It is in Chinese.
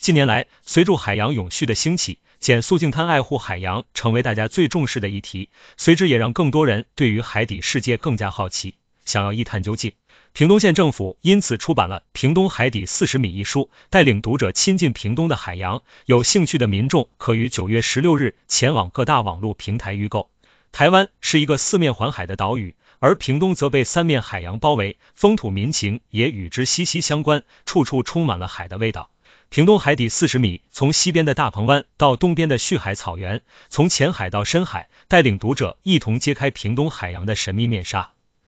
近年来，随着海洋永续的兴起，减速净滩、爱护海洋成为大家最重视的议题，随之也让更多人对于海底世界更加好奇，想要一探究竟。屏东县政府因此出版了《屏东海底四十米》一书，带领读者亲近屏东的海洋。有兴趣的民众可于九月十六日前往各大网络平台预购。台湾是一个四面环海的岛屿，而屏东则被三面海洋包围，风土民情也与之息息相关，处处充满了海的味道。屏东海底四十米，从西边的大鹏湾到东边的旭海草原，从浅海到深海，带领读者一同揭开屏东海洋的神秘面纱。